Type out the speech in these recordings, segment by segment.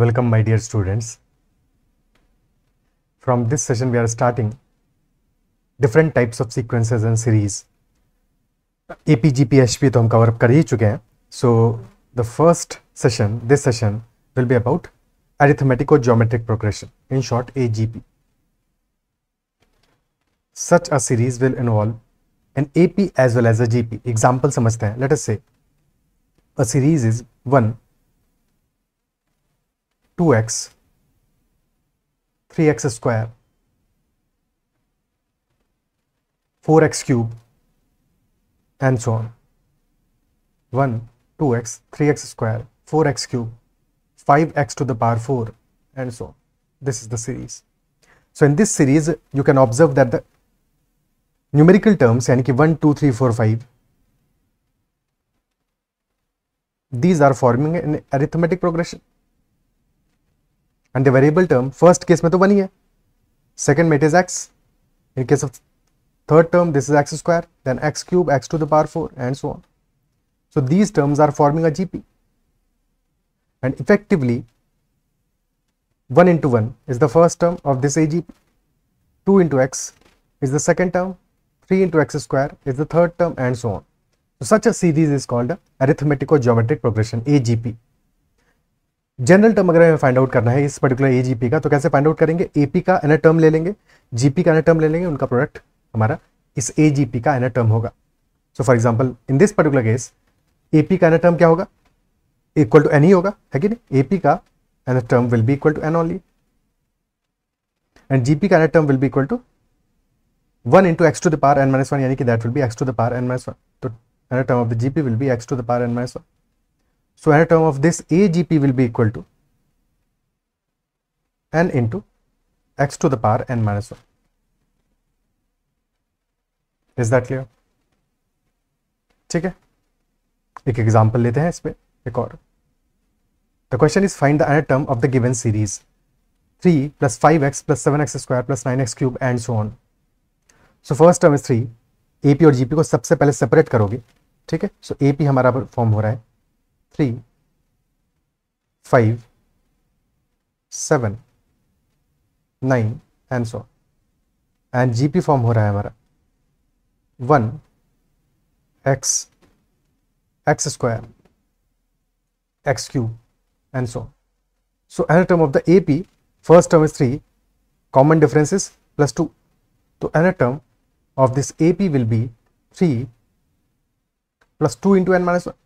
Welcome my dear students. From this session we are starting different types of sequences and series. APGPHP तो हम cover up कर ही So the first session, this session will be about arithmetic or geometric progression, in short AGP. Such a series will involve an AP as well as a GP. Example समझते Let us say a series is 1 2x, 3x square, 4x cube and so on. 1, 2x, 3x square, 4x cube, 5x to the power 4 and so on. This is the series. So in this series, you can observe that the numerical terms, yani 1, 2, 3, 4, 5, these are forming an arithmetic progression. And the variable term, first case, में तो one ही है second में it is X in case third term this is x square then x cube x to the power 4 and so on so these terms are forming a gp and effectively 1 into 1 is the first term of this agp 2 into x is the second term 3 into x square is the third term and so on so such a series is called arithmetic or geometric progression agp general term अगर हमें find out करना है इस particular AGP का तो कैसे find out करेंगे AP का एनर टर्म ले लेंगे जीपी का एनर टर्म ले लेंगे उनका प्रोडक्ट हमारा इस एजीपी का एनर टर्म होगा so for example in this particular case AP का एनर टर्म क्या होगा इक्वल टू एन ही होगा है कि नहीं एपी का nth term will be equal to n only and GP का nth term will be equal to one into x to the power n minus one यानी कि that will be x to the power n minus one तो nth term of the GP will be x to the power n minus one So at term of this AGP will be equal to n into x to the power n minus 1. Is that clear ठीक है एक example लेते हैं पर एक और the question is find the term of the given series three plus five x plus seven x square plus nine x cube and so on so first term is three A P और G P को सबसे पहले separate करोगे ठीक है सो A P हमारा form हो रहा है 3, 5, 7, 9 and so on and gp form ho raha hai hamara 1 x x square x cube and so on so another term of the ap first term is 3 common difference is plus 2 so another term of this ap will be 3 plus 2 into n minus 1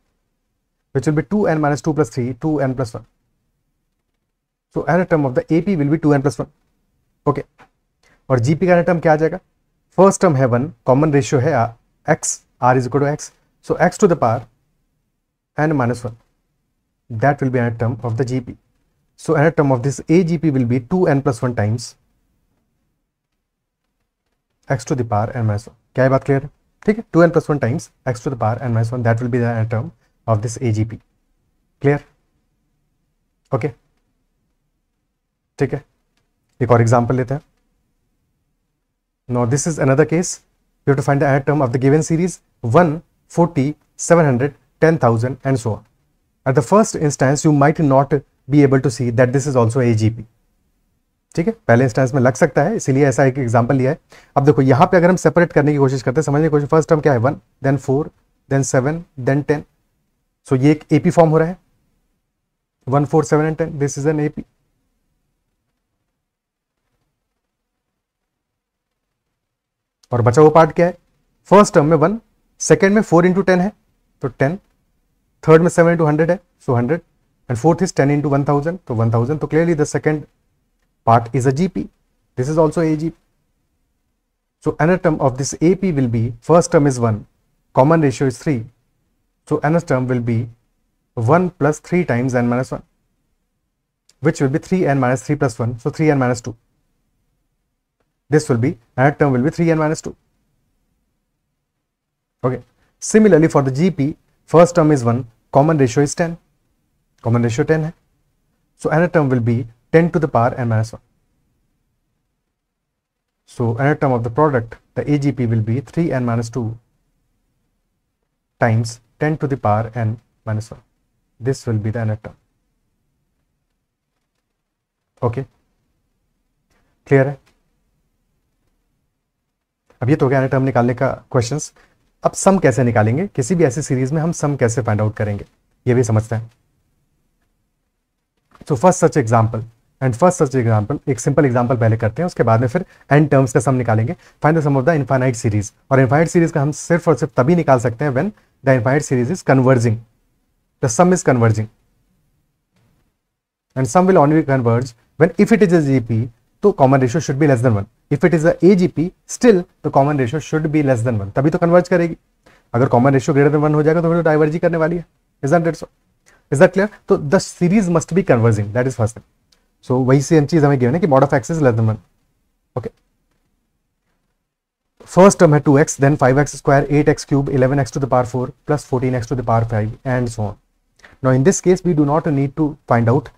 which will be 2n minus 2 plus 3, 2n plus 1. So, error term of the AP will be 2n plus 1. Okay. Or GP का एनेटम क्या आ जाएगा? First term है 1, common ratio x. R is equal to x, so x to the power n minus 1, that will be term of the GP. So term of this AGP will be 2n plus 1 times x to the power n minus 1. क्या ये बात clear 2n plus 1 times x to the power n minus 1, that will be the term. of this AGP. Clear? Okay. ठीक है एक और example लेते हैं no this is another case you to find the of the given series one forty seven hundred ten thousand and so at the first instance you might not be able to see that this is also a G P ठीक है पहले instance में लग सकता है इसीलिए ऐसा एक एग्जाम्पल लिया है अब देखो यहां पे अगर हम सेपरेट करने की कोशिश करते हैं समझने की कोशिश फर्स्ट टर्म क्या है one then four then seven then ten so so, ये एक एपी फॉर्म हो रहा है one four seven and ten this is an AP और बचा हुआ पार्ट क्या है फर्स्ट टर्म में वन सेकेंड में फोर इंटू टेन है तो टेन थर्ड में सेवन इंटू हंड्रेड है so hundred and fourth is ten into one thousand तो वन थाउजेंड तो clearly the second part is a GP. This is also a GP. So nth term of this AP will be first term is one common ratio is three So nth term will be 1 plus 3 times n minus 1 which will be 3n minus 3 plus 1 so 3n minus 2 this will be another term will be 3n minus 2 okay similarly for the gp first term is 1 common ratio is 10 common ratio 10 hai. so another term will be 10 to the power n minus 1 so another term of the product the agp will be 3n minus 2 times 10 to the power n minus 1. This will be the nth term. Okay. Clear है अब ये तो क्या term निकालने का questions अब सम कैसे निकालेंगे किसी भी ऐसी सीरीज में हम सम कैसे फाइंड आउट करेंगे ये भी समझते हैं so first such example and first such example एक सिंपल एग्जांपल पहले करते हैं उसके बाद में फिर एन टर्म्स का सम निकालेंगे find the sum of the infinite series और इनफाइनाइट सीरीज का हम सिर्फ और सिर्फ तभी निकाल सकते हैं when the infinite series is converging. The sum is converging. And sum will only converge when if it is a GP, तो common ratio should be less than one if it is a GP still the common ratio should be less than one तभी तो converge करेगी अगर common ratio greater than one हो जाएगा तो फिर diverge तो ही करने वाली है is that so is that clear तो the series must be converging that is first thing so वही सेम चीज हमें गिवन है कि mod of x is less than one okay first term है 2x, then five square, 8x cube, x to the power 4, plus 14x to the power 5, and so on. Now in this case, we do not need to find out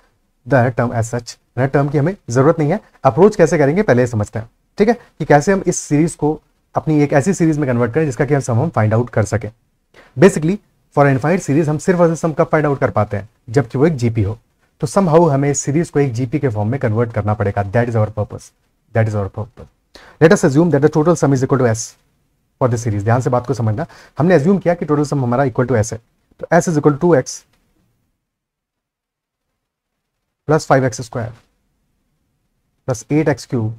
the term as such. रेड term की हमें ज़रूरत नहीं है approach कैसे करेंगे पहले समझते हैं ठीक है कि कैसे हम इस सीरीज को अपनी एक ऐसी सीरीज में कन्वर्ट करें जिसका कि हम सम हम फाइंड आउट कर सकें बेसिकली फॉर इनफाइड सीरीज हम सिर्फ और सम कब फाइंड आउट कर पाते हैं जबकि वो एक जीपी हो तो सम हाउ हमें इस सीरीज को एक जीपी के फॉर्म में कन्वर्ट करना पड़ेगा that is our purpose that is our purpose let us assume that the total sum is equal to S for the series ध्यान से बात को समझना हमने एज्यूम किया कि टोटल सम हमारा इक्वल टू एस है तो S is equal to x plus five x square plus eight x cube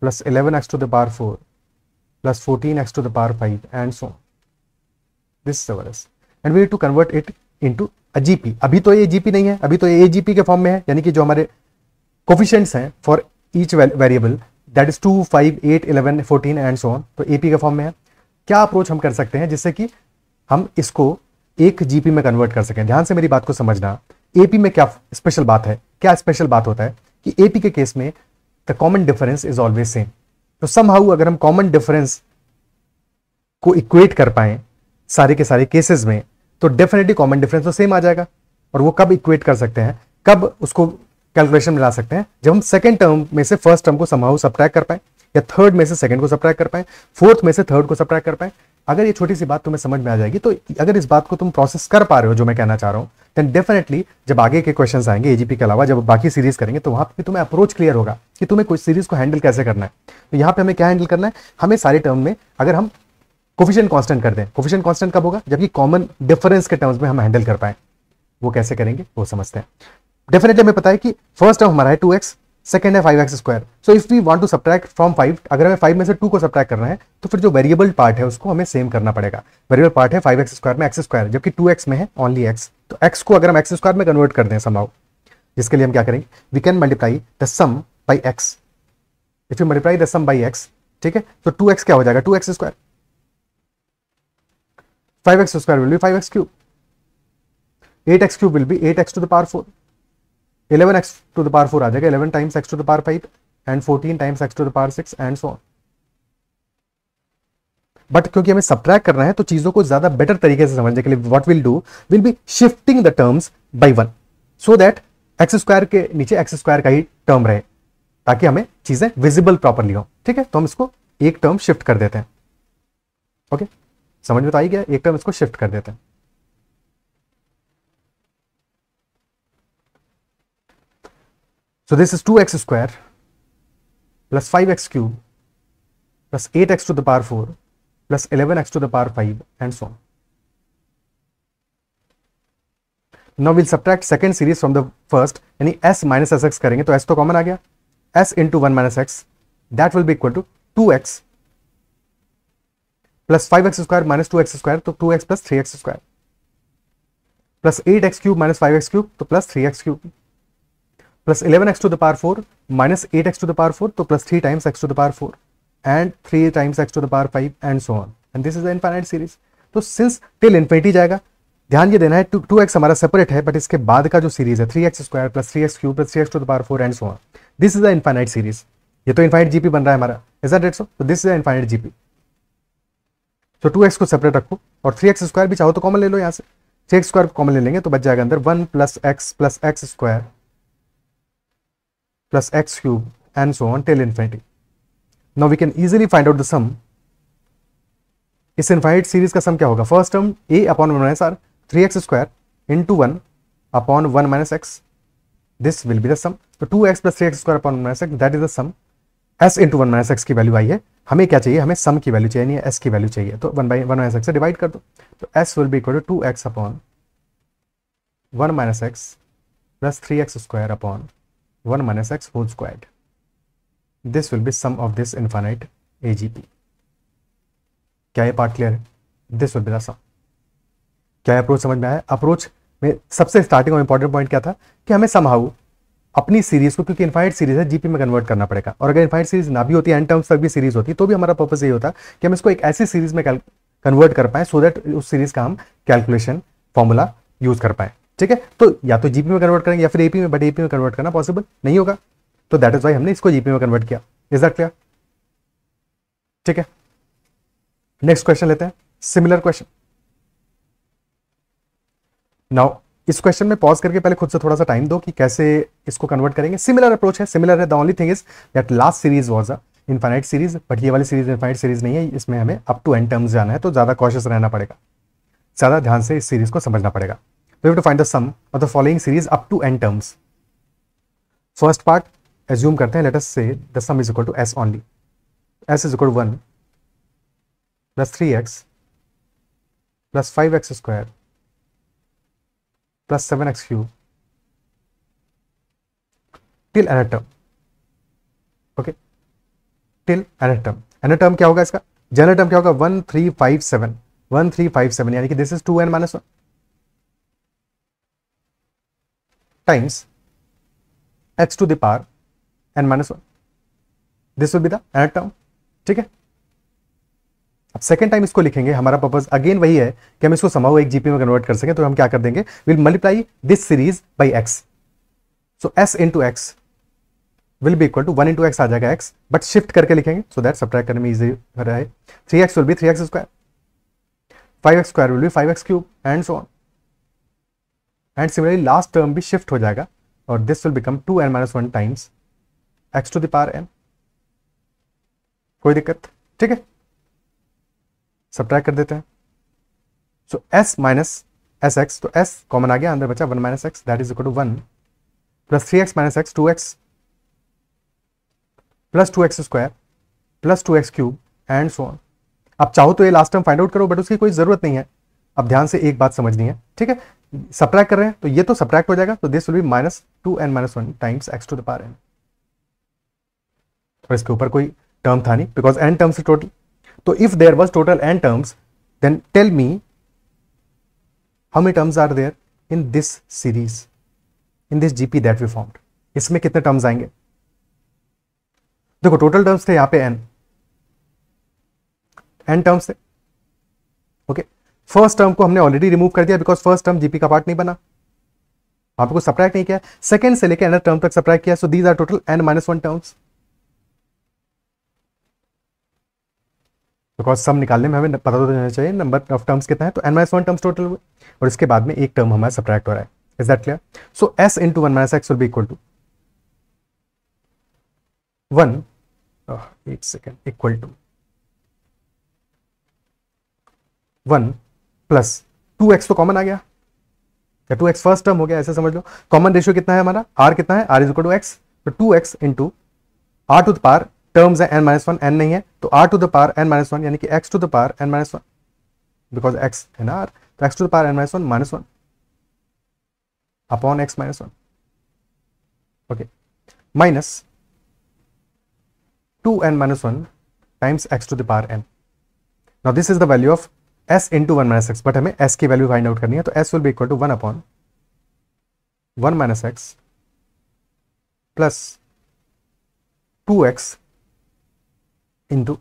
plus eleven x to the power four plus 14x to the power 5 and so on. This is S and we to convert it convert it into a GP. अभी तो ये GP नहीं है अभी तो ये AGP के form में है यानी कि जो हमारे कोफिशेंट्स हैं for each variable that is two five eight eleven fourteen and so on तो एपी के फॉर्म में है क्या अप्रोच हम कर सकते हैं जिससे कि हम इसको एक जीपी में कन्वर्ट कर सकें ध्यान से मेरी बात को समझना एपी में क्या स्पेशल बात है क्या स्पेशल बात होता है कि एपी के केस में the common difference is always same तो सम हाउ अगर हम कॉमन डिफरेंस को इक्वेट कर पाए सारे के सारे केसेस में तो डेफिनेटली कॉमन डिफरेंस तो सेम आ जाएगा और वो कब इक्वेट कर सकते हैं कब उसको कैलकुलेशन में ला सकते हैं जब हम सेकेंड टर्म में से फर्स्ट टर्म को समाउ सब्ट्रैक्ट कर पाए या थर्ड में से सेकंड को सब्ट्रैक्ट कर पाए फोर्थ में से थर्ड को सब्ट्रैक्ट कर पाए अगर ये छोटी सी बात तुम्हें समझ में आ जाएगी तो अगर इस बात को तुम प्रोसेस कर पा रहे हो जो मैं कहना चाह रहा हूँ देन डेफिनेटली जब आगे के क्वेश्चन आएंगे एजीपी के अलावा जब बाकी सीरीज करेंगे तो वहां पर तुम्हें अप्रोच क्लियर होगा कि तुम्हें कुछ सीरीज को हैंडल कैसे करना है तो यहाँ पे हमें क्या हैंडल करना है हमें सारे टर्म में अगर हम कोफिशियन कॉन्स्टेंट कर दें कोफिशियन कॉन्स्टेंट कब होगा जबकि कॉमन डिफरेंस के टर्म्स में हम हैंडल कर पाए वो कैसे करेंगे वो समझते हैं डेफिनेटली हमें पता है कि फर्स्ट टर्म हमारा है टू एक्स सेकेंड है five x square so if we want to subtract from five अगर हमें फाइव में से टू को सब्रैक्ट करना है तो फिर जो वेरिएबल पार्ट है उसको हमें सेम करना पड़ेगा वेरिएबल पार्ट है फाइव एक्स स्क्वायर में एक्स स्क्वायर जबकि टू एक्स में है ओनली एक्स तो एक्स को अगर हम एक्स स्क्वायर में कन्वर्ट कर दें समाव जिसके लिए हम क्या करेंगे we can multiply the sum by x if you multiply the sum by x ठीक है तो टू एक्स क्या हो जाएगा two x square five x square will be five x cube eight x cube will be eight x to the power four eleven x to the power four आ जाएगा eleven times x to the power five and fourteen times x to the par six and so but क्योंकि हमें subtract करना है तो चीजों को ज्यादा बेटर तरीके से समझने के लिए what will do will be shifting the terms by one so that x square के नीचे एक्स स्क्वायर का ही टर्म रहे ताकि हमें चीजें विजिबल प्रॉपरली हो ठीक है तो हम इसको एक टर्म शिफ्ट कर देते हैं ओके समझ में तो आई गया एक टर्म इसको शिफ्ट कर देते हैं So this is 2x square plus 5x cube plus 8x to the power 4 plus 11x to the power 5 and so on. Now we'll subtract second series from the first Any s minus sx करेंगे तो s तो common आ गया s into 1 minus x that will be equal to 2x plus 5x square minus 2x square So 2x plus 3x square plus 8x cube minus 5x cube तो plus 3x cube plus eleven x to the power four minus eight x to the power four तो plus three times x to the power four and three times x to the power five and so on and this is the infinite series तो since till infinity जाएगा ध्यान ये देना है two two x हमारा separate है but इसके बाद का जो सीरीज है three x square plus three x cube plus three x to the power four and so on this is the infinite series ये तो इनफाइनाइट जीपी बन रहा है हमारा इज डेट सो तो this is the infinite GP तो two x को separate रखो और थ्री एक्स स्क्वायर भी चाहो तो कॉमन ले लो यहाँ से थ्री एक्स स्क्वायर कॉमन ले लेंगे तो बच जाएगा अंदर one plus x plus x square plus x cube and so on till infinity. Now we can easily find out the sum. इस इनफाइट सीरीज का सम क्या होगा first term a upon one minus r three x square into one upon one minus x this will be the sum तो two x plus three x square upon minus x that is the sum S into one minus x की value आई है हमें क्या चाहिए हमें सम की value चाहिए नहीं एस की वैल्यू चाहिए तो one by one minus x से डिवाइड कर दो तो S will be equal to two x upon one minus x plus three x square upon 1 minus x whole squared. This will be sum of this infinite AGP. क्या ये part clear है this will be the sum क्या approach समझ में आया approach में सबसे starting और इंपॉर्टेंट पॉइंट क्या था कि हमें समहाउ अपनी सीरीज को क्योंकि इन्फाइट सीरीज है जीपी में कन्वर्ट करना पड़ेगा और अगर इन्फाइट सीरीज ना भी होती एंड टर्म्स तक भी सीरीज होती तो भी हमारा पर्पस यही होता कि हम इसको एक ऐसी सीरीज में कन्वर्ट कर पाए सो दैट उस सीरीज का हम कैलकुलेशन फॉर्मूला यूज कर पाए ठीक है तो या तो जीपी में कन्वर्ट करेंगे या फिर एपी में बट एपी में कन्वर्ट करना पॉसिबल नहीं होगा तो दैट इज वाई हमने इसको जीपी में कन्वर्ट किया इज दैट क्लियर ठीक है नेक्स्ट क्वेश्चन लेते हैं सिमिलर क्वेश्चन नाउ इस क्वेश्चन में पॉज करके पहले खुद से थोड़ा सा टाइम दो कि कैसे इसको कन्वर्ट करेंगे सिमिलर अप्रोच है सिमिलर है the only thing is that last series was a infinite series but ये वाली सीरीज इनफाइनाइट सीरीज नहीं है इसमें हमें अप टू एंड टर्म्स जाना है तो ज़्यादा कॉशियस रहना पड़ेगा ज़्यादा ध्यान से इस सीरीज को समझना पड़ेगा we have to find the sum of the following series up to n terms. First part, assume karte hain let us say the sum is equal to s only. s is equal to 1 plus 3x plus 5x square plus 7x cube till n term. Okay, till n term. n term kya hoga iska general term kya hoga 1 3 5 7 1 3 5 7 yani ki this is 2n minus minus times x to the power n minus 1. This will be the nth term ठीक है अब second time इसको लिखेंगे हमारा purpose again वही है कि हम इसको समाओ एक जीपी में कन्वर्ट कर सकें तो हम क्या कर देंगे will multiply this series by x so S into x will be equal to one into x आ जाएगा एक्स बट शिफ्ट करके लिखेंगे सो दैट सब्ट्रैक्ट करने में ईजी रहा है three x will be three x square five x square will be five x cube and so on and similarly last term भी shift हो जाएगा और this will become two n minus one times x to the power n कोई दिक्कत ठीक है सब कर देते हैं so S minus S x तो एस कॉमन आ गया अंदर बचा one minus x that is equal to one plus three x minus x two x plus two x square plus two x cube and so on आप चाहो तो ये last term find out करो but उसकी कोई ज़रूरत नहीं है अब ध्यान से एक बात समझनी है ठीक है सप्रैक्ट कर रहे हैं तो ये तो सप्रैक्ट हो जाएगा तो this will be minus two n minus one times x to the power n और इसके ऊपर कोई टर्म था नहीं बिकॉज एन टर्म्स टोटल तो if there was total n terms then tell me how many terms are there in this series in this GP that we formed इसमें कितने terms आएंगे देखो टोटल टर्म्स थे यहां पे एन एन टर्म्स थे first term को हमने ऑलरेडी रिमूव कर दिया बिकॉज फर्स्ट टर्म जीपी का पार्ट नहीं बना वहां पर कुछ सब्ट्रैक्ट नहीं किया सेकंड से लेकर एनर टर्म तक सब्ट्रैक्ट किया so these are total n minus one terms because sum निकालने में हमें पता तो होना चाहिए नंबर ऑफ टर्म्स कितना है तो n minus one terms total हुए और इसके बाद में एक टर्म हमारा सब्ट्रैक्ट हो रहा है is that clear so S into one minus x will be equal to one एक second equal to one plus two x तो कॉमन आ गया या टू एक्स फर्स्ट टर्म हो गया ऐसे समझ लो कॉमन रेशियो कितना है हमारा आर कितना है आर इज टू एक्स तो two x into are to the power terms है एन माइनस वन एन नहीं है तो r to the power n minus one यानी कि x to the power n minus one because x and r तो x to the power n minus one minus one upon x minus one okay minus two n minus one times x to the power N now this is the value of S into one minus x but हमें S की value find out करनी है तो S will be equal to one upon one minus x plus two x into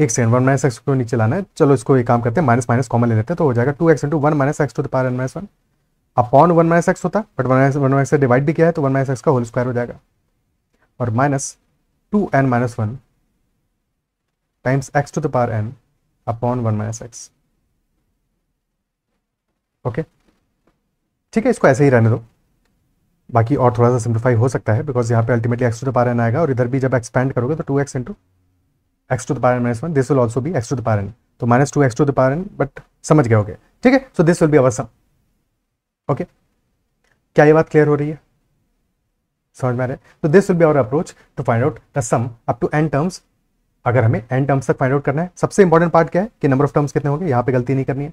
एक second one minus x को नीचे लाना है चलो इसको एक काम करते हैं माइनस माइनस कॉमन ले लेते हैं तो हो जाएगा two x into one minus x to the n minus one upon one minus x होता but one minus one minus से डिवाइड भी किया है तो वन माइनस एक्स का होल स्क्वायर हो जाएगा और minus two n minus one times x to the power n upon one minus x okay ठीक है इसको ऐसे ही रहने दो बाकी और थोड़ा सा सिंप्लीफाई हो सकता है बिकॉज यहाँ पे ultimately x to the power n आएगा और इधर भी जब एक्सपेंड करोगे तो two x into x to the power n minus one this will also भी x to the power n तो minus two x to the power n but समझ गए होगे ठीक है so this will be our sum okay क्या ये बात क्लियर हो रही है समझ में आ रहा है तो this will be our approach to find out the sum up to n terms अगर हमें एन टर्म्स तक फाइंड आउट करना है सबसे इंपॉर्टेंट पार्ट क्या है कि नंबर ऑफ टर्म्स कितने होंगे यहाँ पे गलती नहीं करनी है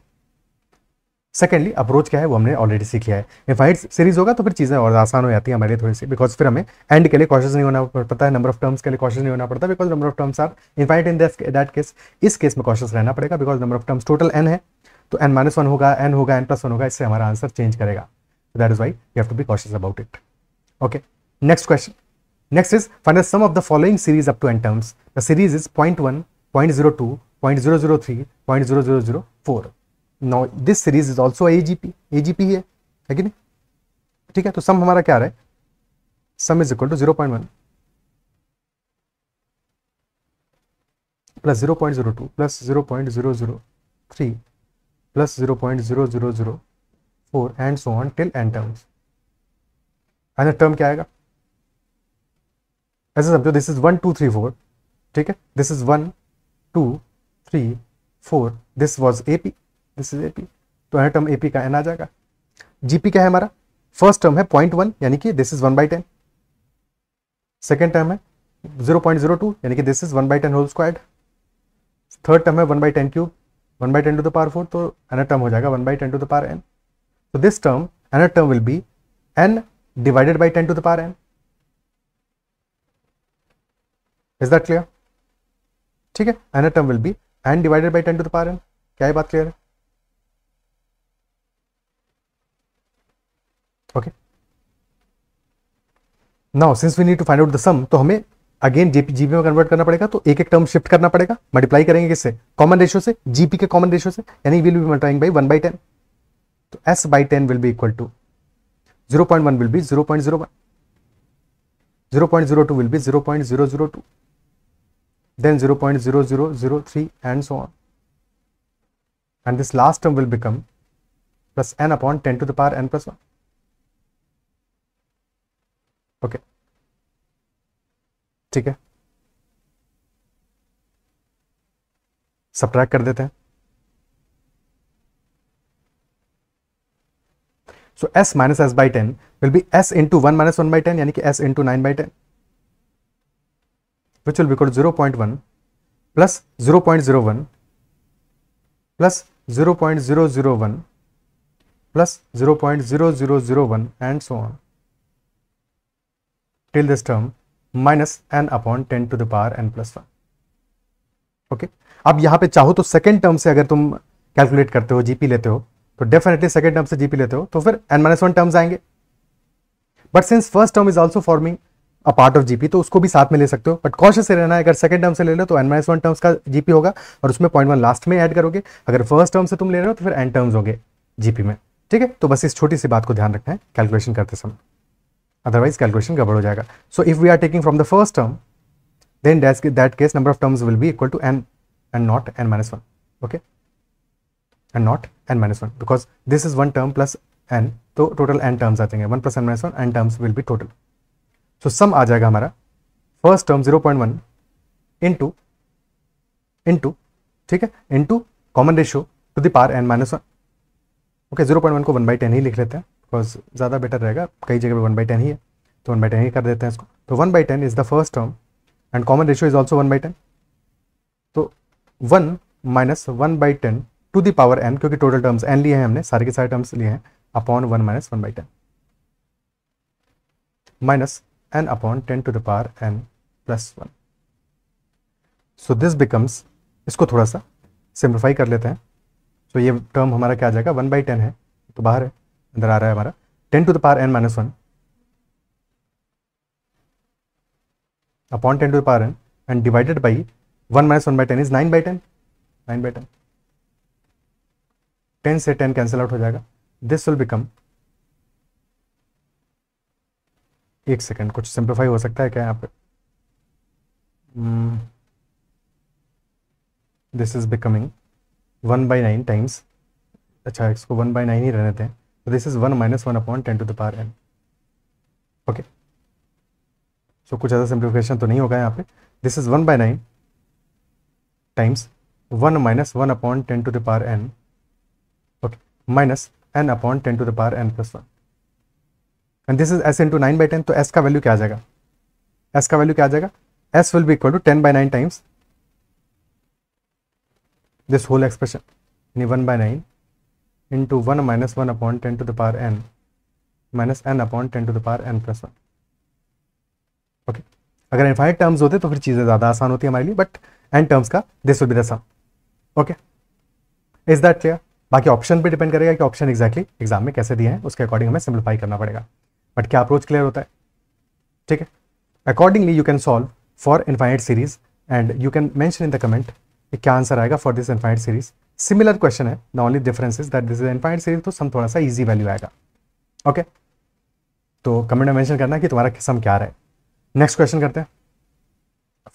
सेकेंडली अप्रोच क्या है वो हमने ऑलरेडी सीख लिया है इनफाइट सीरीज होगा तो फिर चीज़ें और आसान हो जाती है हमारे लिए थोड़ी सी बिकॉज फिर हमें एंड के लिए कॉशियस नहीं होना पड़ता है नंबर ऑफ टर्म्स के लिए कॉशियस नहीं होना पड़ता because number of terms are infinite in that case इस केस में कॉशियस रहना पड़ेगा because number of terms total n है तो एन माइनस वन होगा एन होगा एन प्लस वन होगा इससे हमारा आंसर चेंज करेगा that is why you have to be cautious about it okay next question Next is find the sum of the following series up to n terms. The series is 0.1, 0.02, 0.003, 0.0004. Now this series is also AGP. AGP here. Again. ठीक है तो सम हमारा क्या है Sum is equal to 0.1 0.02 0.003 plus 0.0004 and so on till n terms and term क्या आएगा 0.1 ऐसे समझो this is one two three four ठीक है this is one two three four this was A P this is A P तो यह term A P का n आ जाएगा जीपी क्या है हमारा फर्स्ट टर्म है पॉइंट वन यानी कि this is one by ten second term है जीरो पॉइंट जीरो टू यानी कि this is one by ten whole squared third term है one by ten cube one by ten to the power four तो nth term हो जाएगा one by ten to the power n तो this term nth term will be n divided by ten to the power n is that clear ठीक है n term will be n divided by ten to the power N क्या ये बात clear है okay now since we need to find out the sum तो हमें again जेपी जीबी में कन्वर्ट करना पड़ेगा तो एक एक टर्म शिफ्ट करना पड़ेगा मल्टीप्लाई करेंगे किससे कॉमन रेशियो से जीपी के कॉमन रेशियो से यानी will be multiplying by one by ten तो S by ten will be equal to zero point one will be zero point zero one zero point zero two will be zero point zero zero two then 0.0003 and so on. And this last term will become plus n upon 10 to the power n plus 1. Okay. ठीक है subtract कर देते हैं so S minus S by ten will be S into one minus one by ten यानी कि S into nine by ten which will be equal to 0 0.1 plus 0 0.01 plus 0 0.001 plus 0 0.0001 and so on till this term minus n upon 10 to the power n plus 1 okay okay? अब यहां पे चाहो तो second term से अगर तुम calculate करते हो जीपी लेते हो तो डेफिनेटली सेकेंड टर्म से जीपी लेते हो तो फिर एन माइनस वन टर्म्स आएंगे but since first term is also forming a part of GP तो उसको भी साथ में ले सकते हो बट कॉशियस से रहना है अगर सेकंड टर्म से ले लो तो एन माइनस वन टर्म्स का जीपी होगा और उसमें पॉइंट वन लास्ट में ऐड करोगे अगर फर्स्ट टर्म से तुम ले रहे हो तो फिर एन टर्म्स होंगे जीपी में ठीक है तो बस इस छोटी सी बात को ध्यान रखना है कैलकुलेशन करते समय अदरवाइज कैलकुलेशन गड़बड़ हो जाएगा so if we are taking from the first term then that case number of terms will be equal to n and not n minus one okay and not n minus one because this is one term plus n तो total n terms आते जाएंगे one plus n minus one n terms will be total so sum आ जाएगा हमारा first term zero point one into into ठीक है into common ratio to the power n minus one okay zero point one को one by ten ही लिख लेते हैं बिकॉज ज़्यादा बेटर रहेगा कई जगह पे वन बाई टेन ही है तो वन बाई टेन ही कर देते हैं इसको तो one by ten is the first term and common ratio is also one by ten तो one minus one by ten to the power n क्योंकि टोटल टर्म्स एन लिए हैं हमने सारे के सारे टर्म्स लिए हैं upon one minus one by ten minus n upon 10 to the power n plus 1. So this becomes इसको थोड़ा सा सिंप्लीफाई कर लेते हैं so ये टर्म हमारा क्या आ जाएगा 1 बाई टेन है तो बाहर है अंदर आ रहा है हमारा 10 to the power n minus one upon ten to the power n and divided by 1 minus one by ten is 9 by ten nine by ten ten से टेन कैंसिल आउट हो जाएगा दिस विल बिकम एक second कुछ simplify हो सकता है क्या यहाँ पे this is becoming one by nine times अच्छा इसको वन बाई नाइन ही रहने दें तो this is one minus one upon ten to the power n okay so कुछ ज़्यादा सिंप्लीफिकेशन तो नहीं होगा यहाँ पे this is one by nine times one minus one upon ten to the power n okay minus n upon ten to the power n plus one and this is S into nine by ten तो S का value क्या आ जाएगा S का value क्या आ जाएगा S will be equal to ten by nine times this whole expression यानी one by nine into one minus one upon ten to the power n minus n upon ten to the power n plus one okay अगर infinite terms होते तो फिर चीज़ें ज़्यादा आसान होती हमारे लिए बट एन टर्म्स का this will be the sum okay is that clear बाकी ऑप्शन पे डिपेंड करेगा कि ऑप्शन एक्जैक्टली एग्जाम में कैसे दिए हैं उसके अकॉर्डिंग हमें सिंप्लीफाई करना पड़ेगा बट क्या अप्रोच क्लियर होता है ठीक है accordingly you can solve for infinite series and you can mention in the comment कि क्या आंसर आएगा for this infinite series similar question है the only difference is that this is infinite series तो sum थोड़ा सा easy value आएगा okay तो comment में मैंशन करना कि तुम्हारा किसम क्या रहा है नेक्स्ट क्वेश्चन करते हैं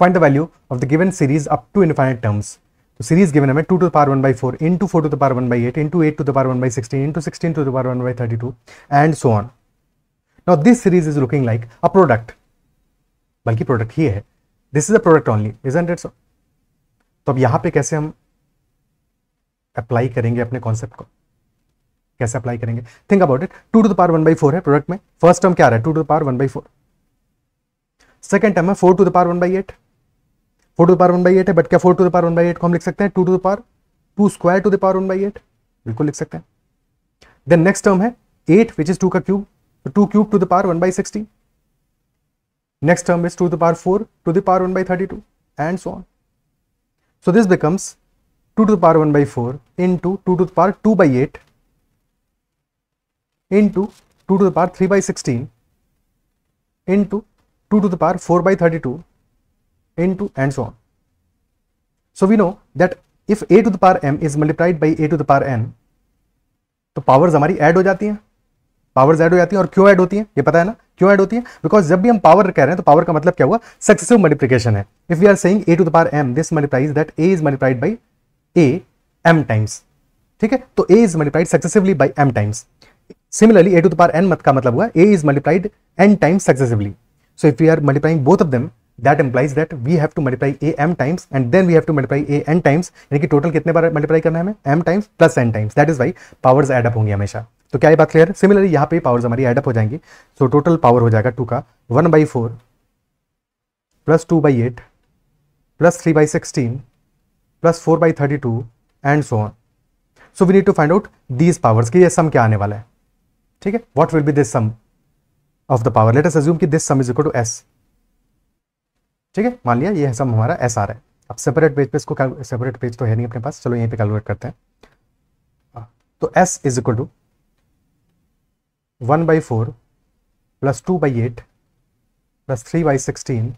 find the value of the given series up to infinite terms तो सीरीज गिवन हमें two to power one by four into four to the power one by eight into eight to the power one by sixteen into sixteen to the power one by thirty two and so on now this series is looking like a product बल्कि product ही है this is a product only is and so तो अब यहां पे कैसे हम apply करेंगे अपने कॉन्सेप्ट को कैसे अप्लाई करेंगे think about it two to the power one by four है प्रोडक्ट में फर्स्ट टर्म क्या रहा है two to the power one by four second term है four to the power one by eight four to the power one by eight है but क्या four to the power one by eight को हम लिख सकते हैं two to the power two square to the power one by eight बिल्कुल लिख सकते हैं देन नेक्स्ट टर्म है एट विच इज टू का क्यूब तो 2 cube to the power 1 by 60. Next term is 2 to the power 4 to the power 1 by 32 and so on. So this becomes 2 to the power 1 by 4 into 2 to the power 2 by 8 into 2 to the power 3 by 16 into 2 to the power 4 by 32 into and so on. So we know that if a to the power m is multiplied by a to the power n, तो powers हमारी add हो जाती हैं power add हो जाती है और क्यों ऐड होती है ये पता है ना क्यों ऐड होती है बिकॉज जब भी हम पावर कह रहे हैं तो पावर का मतलब क्या हुआ सक्सेसिव मल्टीप्लीकेशन है if you are saying a to the power m this multiplies that a is multiplied by a m times ठीक है तो a is multiplied successively by m times similarly a to the power n मत का मतलब हुआ a is multiplied n times successively so if you are multiplying both of them that implies that we have to multiply a m times and then we have to multiply a n times यानी कि total कितने बार multiply करना है हमें m times plus n times that is why powers add up होंगी हमेशा तो क्या ये बात क्लियर है सिमिलरली यहाँ पे पावर्स हमारी एडअप हो जाएंगी सो टोटल पावर हो जाएगा टू का one by four plus two by eight plus three by sixteen plus four by thirty two and so on so we need to find out these powers की ये sum क्या आने वाला है ठीक है what will be this sum of the power let's assume की this sum is equal to S ठीक है मान लिया ये सम हमारा एस आ रहा है अब सेपरेट पेज पे इसको सेपरेट पेज तो है नहीं अपने पास चलो यहीं पे कैलकुलेट करते हैं हाँ, तो S is equal to one by four plus two by eight plus three by sixteen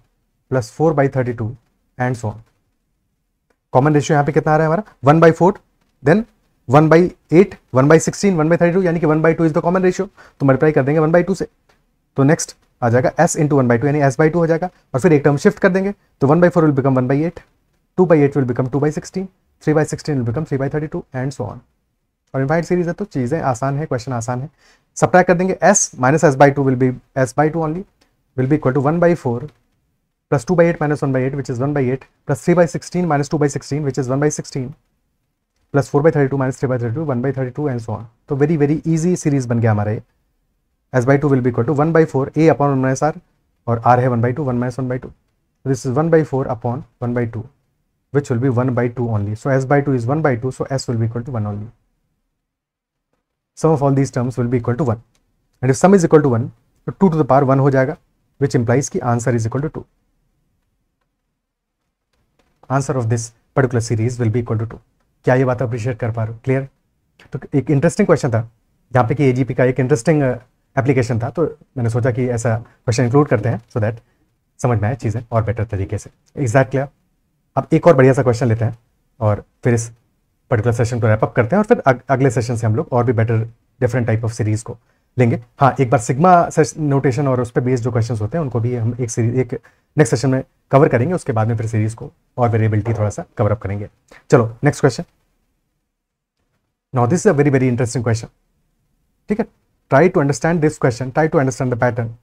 plus four by thirty two and so common ratio यहां पे कितना आ रहा है हमारा one by four then one by eight one by sixteen one by thirty two यानी कि one by two is the common ratio तो मल्टीप्लाई कर देंगे वन बाई टू से तो नेक्स्ट आ जाएगा S into one by two यानी एस बाई टू हो जाएगा और फिर एक टर्म शिफ्ट कर देंगे तो one by four will become one by eight two by eight will become two by sixteen three by sixteen will become three by thirty two and so on और invite series है तो चीज़ें आसान है question आसान है supply कर देंगे S minus S by two will be S by two only will be equal to one by four plus two by eight minus one by eight which is one by eight plus three by sixteen minus two by sixteen which is one by sixteen plus four by thirty two minus three by thirty two one by thirty two and so on तो very very easy series बन गया हमारा ये S by two will be equal to one by four A upon one minus R और R है one by two one minus one by two this is one by four upon one by two which will be one by two only so S by two is one by two so S will be equal to one only sum of all these terms will be equal to 1 and if sum is equal to 1 तो 2 to the power 1 हो जाएगा which implies कि answer is equal to 2 answer of this particular series will be equal to 2 क्या ये बात appreciate कर पा रहे हो क्लियर तो एक इंटरेस्टिंग क्वेश्चन था जहाँ पे कि एजीपी का एक इंटरेस्टिंग एप्लीकेशन uh, था तो मैंने सोचा कि ऐसा क्वेश्चन इंक्लूड करते हैं सो so दैट समझ में आए चीज़ें और बेटर तरीके से एग्जैक्ट क्लियर अब एक और बढ़िया सा क्वेश्चन लेते हैं और फिर इस पर्टिकुलर सेशन को रैपअप करते हैं और फिर अग, अगले सेशन से हम लोग और भी better different type of series को लेंगे हाँ एक बार सिग्मा नोटेशन और उस पर बेस्ड जो क्वेश्चन होते हैं उनको भी हम एक सीरीज एक नेक्स्ट सेशन में कवर करेंगे उसके बाद में फिर सीरीज को और वेरिएबिलिटी थोड़ा सा कवर अप करेंगे चलो next question now this is a very very interesting question ठीक है try to understand this question try to understand the pattern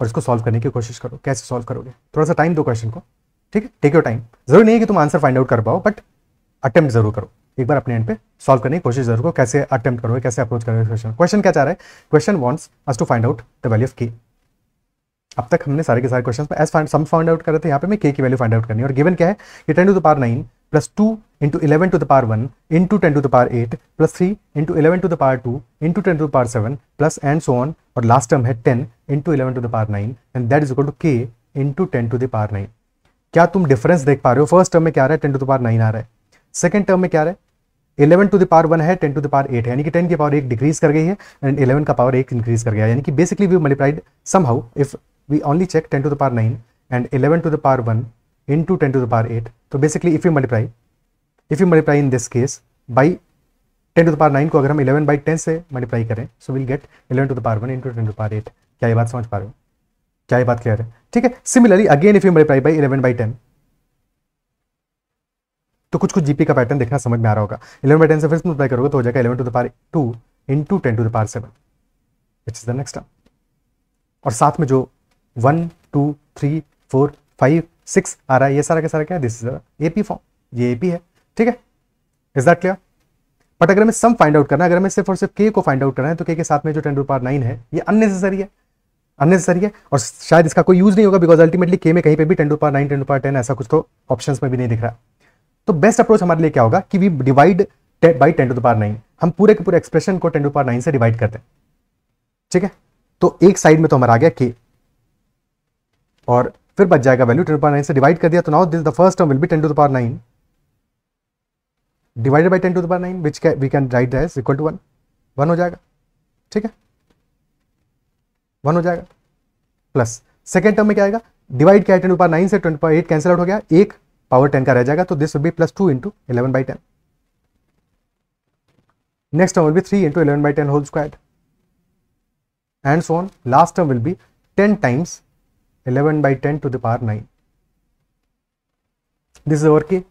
और इसको सॉल्व करने की कोशिश करो कैसे सॉल्व करोगे थोड़ा सा टाइम दो क्वेश्चन को ठीक है टेक योर टाइम जरूरी नहीं है कि तुम आंसर फाइंड आउट कर पाओ बट अटेम्प्ट जरूर करो एक बार अपने एंड पे सॉल्व करने की कोशिश जरूर करो कैसे अटेम्प्ट करोगे कैसे अप्रोच करोगे क्वेश्चन क्वेश्चन क्या चाह रहा है question wants us to find out the value of K अब तक हमने सारे के सारे questions find sum find out कर रहे थे यहाँ पे मैं के की वैल्यू फाइंड आउट करनी है और गिवन क्या है कि ten to the power nine plus two into eleven to the power one into ten to the power eight plus three into eleven to the power two into ten to the power seven plus and so on और last term है ten into eleven to the power nine and that is equal to K into ten to the power nine क्या तुम difference देख पा रहे हो first term में क्या आ रहा है ten to the power nine आ रहा है सेकेंड टर्म में क्या रहा है 11 टू द पावर वन है 10 टू द पावर एट है यानी कि 10 की पावर एक डिक्रीज कर गई है एंड 11 का पावर एक इंक्रीज कर गया यानी कि basically we multiplied sum how if we only check 10 to the power nine and 11 to the power one into ten to the power eight तो basically if you multiply if you multiply in this case by ten to the nine को अगर हम eleven by ten से multiply करें so will get eleven to the power one to ten to power eight क्या ये बात समझ पा रहे हो क्या ये बात क्लियर है ठीक है similarly again if you multiply by eleven by ten तो कुछ कुछ जीपी का पैटर्न देखना समझ में आ रहा होगा इलेवन बाई टेन से फिर मल्टीप्लाई करोगे तो हो जाएगा eleven to the power two into ten to the power seven which is the next term और साथ में जो one two three four five six आ रहा है ये सारा के सारा क्या this is A P form ये ए पी है ठीक है इज दैट क्लियर बट अगर हमें सम फाइंड आउट करना है अगर हमें सिर्फ और सिर्फ के को फाइंड आउट करना है तो के के साथ में जो टेन टू पार नाइन है ये अननेसेसरी है अननेसेसरी है और शायद इसका कोई यूज नहीं होगा बिकॉज अल्टीमेटली के में कहीं पे भी ten to power nine ten to power ten ऐसा कुछ तो ऑप्शंस में भी नहीं दिख रहा तो बेस्ट अप्रोच हमारे लिए क्या होगा कि we divide by ten to the power nine हम पूरे के पूरे एक्सप्रेशन को टेन टू पार नाइन से डिवाइड करते हैं ठीक है तो एक साइड में तो हमारा आ गया के और फिर बच जाएगा value ten to power nine से डिवाइड कर दिया तो now this the first term will be ten to the power nine divided by ten to the power nine which we can write दस इक्वल टू वन वन हो जाएगा ठीक है one हो जाएगा प्लस सेकेंड टर्म में क्या आएगा डिवाइड किया टेन टू पार नाइन से twenty power eight cancel out हो गया एक पावर टेन का रह जाएगा तो this will be plus two into eleven by ten next term will be three into eleven by ten whole squared एंड so on last term will be 10 times 11 by 10 to the power 9 this is our k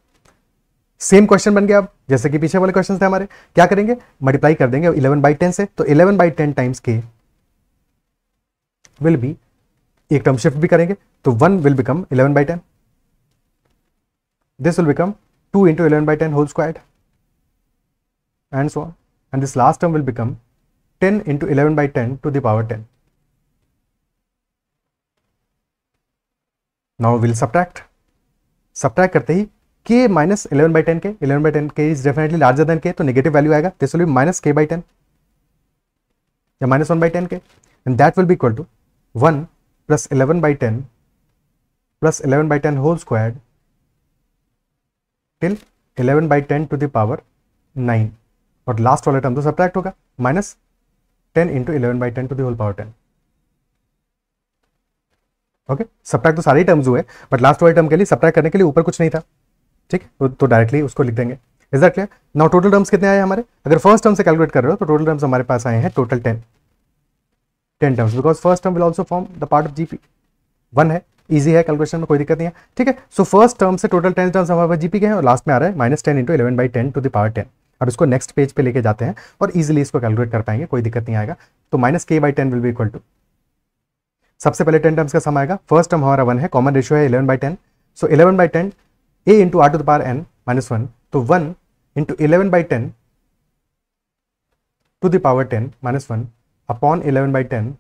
same question बन गया अब जैसे कि पीछे वाले question थे हमारे क्या करेंगे मल्टीप्लाई कर देंगे 11 बाई टेन से तो 11 by ten times K will be एक टर्म शिफ्ट भी करेंगे तो 1 will become 11 by ten this will become 2 into 11 by 10 whole squared and so on and this last term will become 10 into 11 by 10 to the power 10. Now we'll subtract. Subtract karte hi k minus 11 by 10 k 11 by 10 k is definitely larger than k to negative value aayega this will be minus k by 10 ya minus 1 by 10 k and that will be equal to 1 plus 11 by 10 plus 11 by 10 whole squared till 11 by ten to the power nine और last वाला term तो subtract होगा minus ten into eleven by ten to the whole power ten okay subtract तो सारे ही terms हुए but last वाले term के लिए सब्ट्रैक्ट करने के लिए ऊपर कुछ नहीं था ठीक तो, तो डायरेक्टली उसको लिख देंगे is that clear now total terms कितने आए हमारे अगर फर्स्ट टर्म से कैलकुलेट कर रहे हो तो टोटल टर्म्स हमारे पास आए हैं total ten ten terms because first term will also form the part of GP one है ईजी है कैलकुलेशन में कोई दिक्कत नहीं है ठीक है सो फर्स्ट टर्म से टोटल टेन टर्म्स हमारे पास जीपी के हैं और लास्ट में आ रहा है minus ten into eleven by ten to the power ten अब इसको नेक्स्ट पेज पे लेके जाते हैं और इजिली इसको कैलकुलेट कर पाएंगे कोई दिक्कत नहीं आएगा तो minus K by ten will भी इक्वल टू सबसे पहले टेन टर्म्स का समय आएगा फर्स्ट टर्म हमारा वन है कॉमन रेशियो है eleven by ten so eleven by ten A into are to the power N minus one तो one into eleven by ten to the power ten minus one upon eleven by ten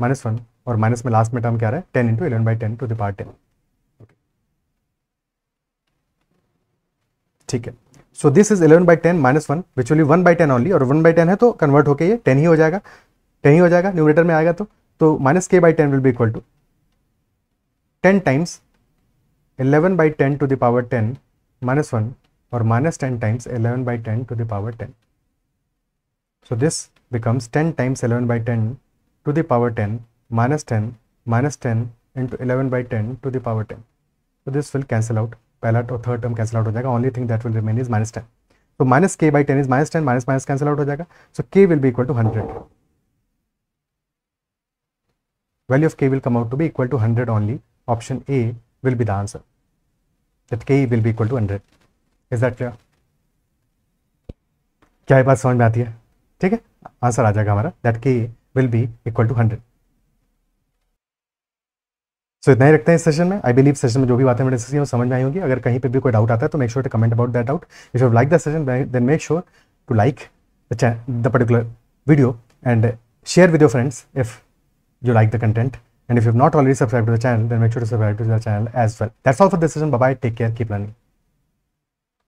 minus one और minus में last में term क्या रहा है ten into eleven by ten to the power ten ठीक है so this is eleven by ten minus one actually one by ten only और one by ten है तो कन्वर्ट होकर ये टेन ही हो जाएगा टेन ही हो जाएगा न्यूमरेटर में आएगा तो तो minus K by ten will be equal to ten times eleven by ten to the power ten minus one और minus ten times eleven by ten to the power ten so this becomes ten times eleven by ten to the power 10 minus 10 minus 10 into 11 by 10 to the power 10 so this will cancel out पहला और third term cancel out हो जाएगा only thing that will remain is minus ten तो minus K by ten is minus ten minus minus cancel out हो जाएगा so K will be equal to hundred value of K will come out to be equal to hundred only option A will be the answer that K will be equal to hundred is that clear क्या ये बात समझ में आती है ठीक है answer आ जाएगा हमारा that K will be equal to hundred so इतना ही रखते हैं इस सेशन में आई बिलीव सेशन में जो भी बातें मैंने डिस्कस की वो समझ में आई होंगी अगर कहीं पे भी कोई डाउट आता है तो make sure to comment about that doubt if you like the session then make sure to like the particular video and share with your friends if you like the content and if you not already subscribe to the channel then make sure to subscribe to the channel as well that's all for the session bye take care keep learning